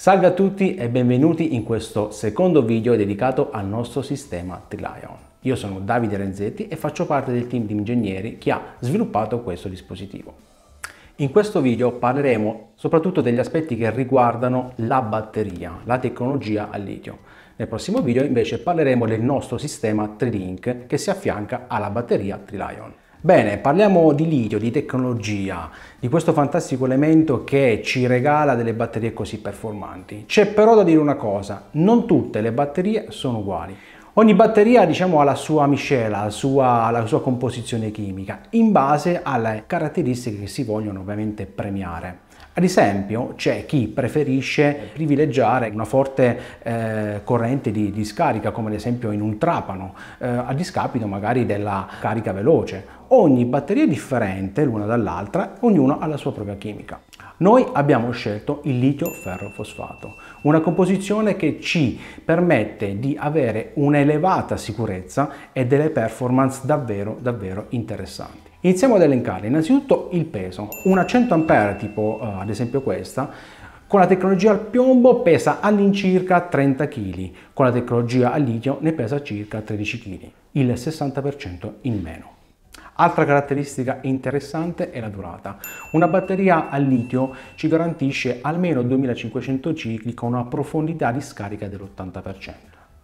Salve a tutti e benvenuti in questo secondo video dedicato al nostro sistema Trilion. Io sono Davide Renzetti e faccio parte del team di ingegneri che ha sviluppato questo dispositivo. In questo video parleremo soprattutto degli aspetti che riguardano la batteria, la tecnologia al litio. Nel prossimo video invece parleremo del nostro sistema Trilink che si affianca alla batteria Trilion. Bene, parliamo di litio, di tecnologia, di questo fantastico elemento che ci regala delle batterie così performanti. C'è però da dire una cosa, non tutte le batterie sono uguali. Ogni batteria diciamo, ha la sua miscela, la sua, la sua composizione chimica, in base alle caratteristiche che si vogliono ovviamente premiare. Ad esempio c'è chi preferisce privilegiare una forte eh, corrente di, di, scarica, come ad esempio in un trapano, eh, a discapito magari della carica veloce. Ogni batteria è differente l'una dall'altra, ognuno ha la sua propria chimica. Noi abbiamo scelto il litio ferro fosfato, una composizione che ci permette di avere un'elevata sicurezza e delle performance davvero davvero interessanti. Iniziamo ad elencare innanzitutto il peso. Una 100 A tipo eh, ad esempio questa con la tecnologia al piombo pesa all'incirca 30 kg, con la tecnologia al litio ne pesa circa 13 kg, il 60% in meno. Altra caratteristica interessante è la durata. Una batteria a litio ci garantisce almeno 2500 cicli con una profondità di scarica dell'80%.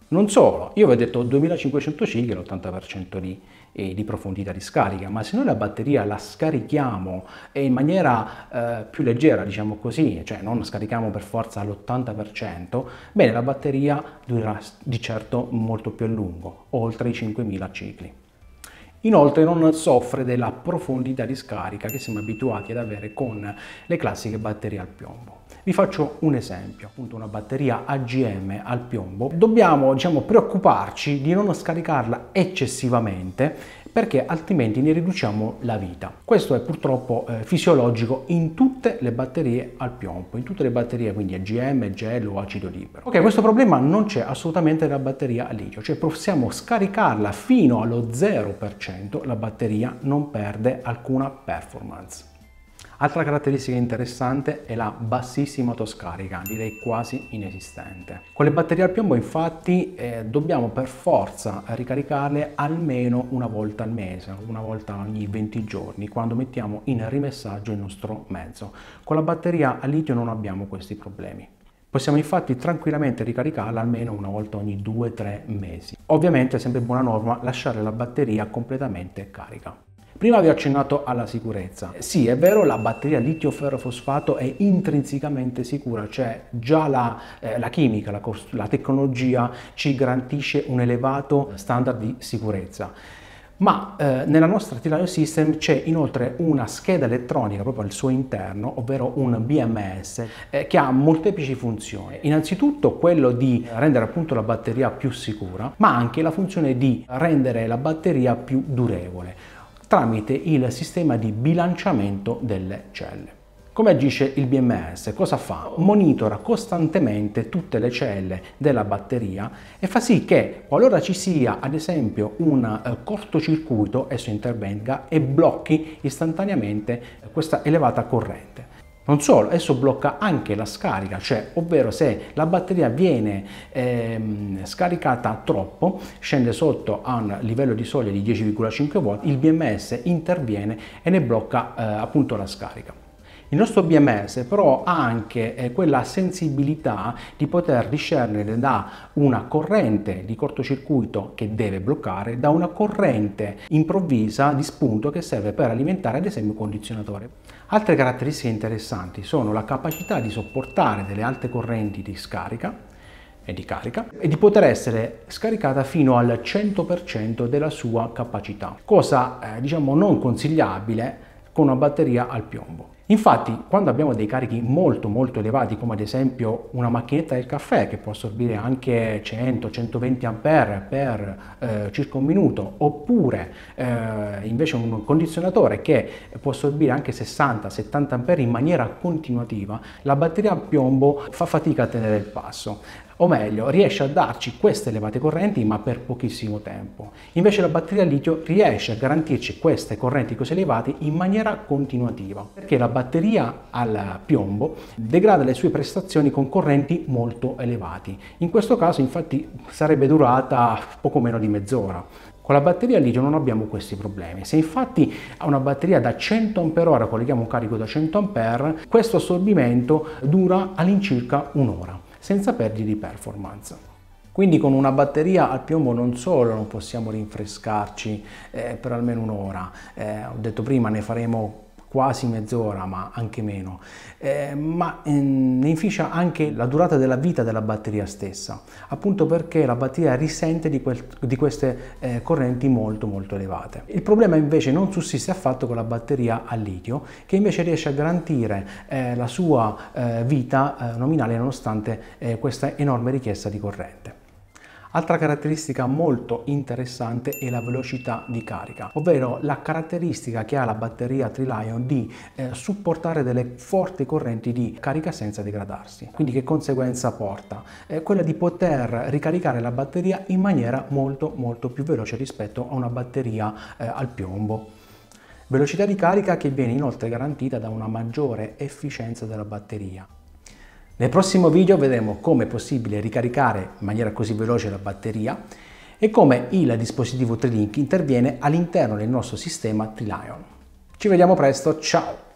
Non solo, io vi ho detto 2500 cicli e l'80% di, eh, di, profondità di scarica, ma se noi la batteria la scarichiamo in maniera eh, più leggera, diciamo così, cioè non scarichiamo per forza l'80% bene, la batteria durerà di certo molto più a lungo, oltre i 5000 cicli. Inoltre non soffre della profondità di scarica che siamo abituati ad avere con le classiche batterie al piombo. Vi faccio un esempio, appunto una batteria AGM al piombo. Dobbiamo diciamo, preoccuparci di non scaricarla eccessivamente perché altrimenti ne riduciamo la vita. Questo è purtroppo eh, fisiologico in tutte le batterie al piombo, in tutte le batterie quindi AGM, gel o acido libero. Ok, questo problema non c'è assolutamente nella batteria a litio, cioè possiamo scaricarla fino allo 0%, la batteria non perde alcuna performance. Altra caratteristica interessante è la bassissima autoscarica, direi quasi inesistente. Con le batterie al piombo infatti eh, dobbiamo per forza ricaricarle almeno una volta al mese, una volta ogni 20 giorni, quando mettiamo in rimessaggio il nostro mezzo. Con la batteria a litio non abbiamo questi problemi. Possiamo infatti tranquillamente ricaricarla almeno una volta ogni 2-3 mesi. Ovviamente è sempre buona norma lasciare la batteria completamente carica. Prima vi ho accennato alla sicurezza. Sì, è vero, la batteria litio-ferrofosfato è intrinsecamente sicura, cioè già la, eh, la chimica, la, la tecnologia ci garantisce un elevato standard di sicurezza ma eh, nella nostra Tilario System c'è inoltre una scheda elettronica proprio al suo interno, ovvero un BMS, eh, che ha molteplici funzioni. Innanzitutto quello di rendere appunto la batteria più sicura, ma anche la funzione di rendere la batteria più durevole tramite il sistema di bilanciamento delle celle. Come agisce il BMS? Cosa fa? Monitora costantemente tutte le celle della batteria e fa sì che qualora ci sia ad esempio un eh, cortocircuito esso intervenga e blocchi istantaneamente questa elevata corrente. Non solo, esso blocca anche la scarica, cioè ovvero se la batteria viene ehm, scaricata troppo, scende sotto a un livello di soglia di 10,5 V, il BMS interviene e ne blocca eh, appunto la scarica. Il nostro BMS però ha anche eh, quella sensibilità di poter discernere da una corrente di cortocircuito che deve bloccare da una corrente improvvisa di spunto che serve per alimentare ad esempio un condizionatore. Altre caratteristiche interessanti sono la capacità di sopportare delle alte correnti di scarica e di carica e di poter essere scaricata fino al 100% della sua capacità, cosa eh, diciamo non consigliabile con una batteria al piombo. Infatti, quando abbiamo dei carichi molto molto elevati, come ad esempio una macchinetta del caffè che può assorbire anche 100-120 A per eh, circa un minuto, oppure eh, invece un condizionatore che può assorbire anche 60-70 A in maniera continuativa, la batteria a piombo fa fatica a tenere il passo o meglio riesce a darci queste elevate correnti ma per pochissimo tempo. Invece la batteria a litio riesce a garantirci queste correnti così elevate in maniera continuativa perché la batteria al piombo degrada le sue prestazioni con correnti molto elevati. In questo caso infatti sarebbe durata poco meno di mezz'ora. Con la batteria litio non abbiamo questi problemi. Se infatti a una batteria da 100 Ah colleghiamo un carico da 100 A, questo assorbimento dura all'incirca un'ora senza perdite di performance. Quindi con una batteria al piombo non solo non possiamo rinfrescarci eh, per almeno un'ora, eh, ho detto prima ne faremo quasi mezz'ora, ma anche meno, eh, ma ehm, ne inficia anche la durata della vita della batteria stessa, appunto perché la batteria risente di, quel, di queste eh, correnti molto molto elevate. Il problema invece non sussiste affatto con la batteria a litio, che invece riesce a garantire eh, la sua eh, vita eh, nominale nonostante questa enorme richiesta di corrente. Altra caratteristica molto interessante è la velocità di carica, ovvero la caratteristica che ha la batteria Trilion di eh, supportare delle forti correnti di carica senza degradarsi. Quindi che conseguenza porta? Eh, quella di poter ricaricare la batteria in maniera molto molto più veloce rispetto a una batteria eh, al piombo. Velocità di carica che viene inoltre garantita da una maggiore efficienza della batteria. Nel prossimo video vedremo come è possibile ricaricare in maniera così veloce la batteria e come il dispositivo Trilink interviene all'interno del nostro sistema Trilion. Ci vediamo presto, ciao!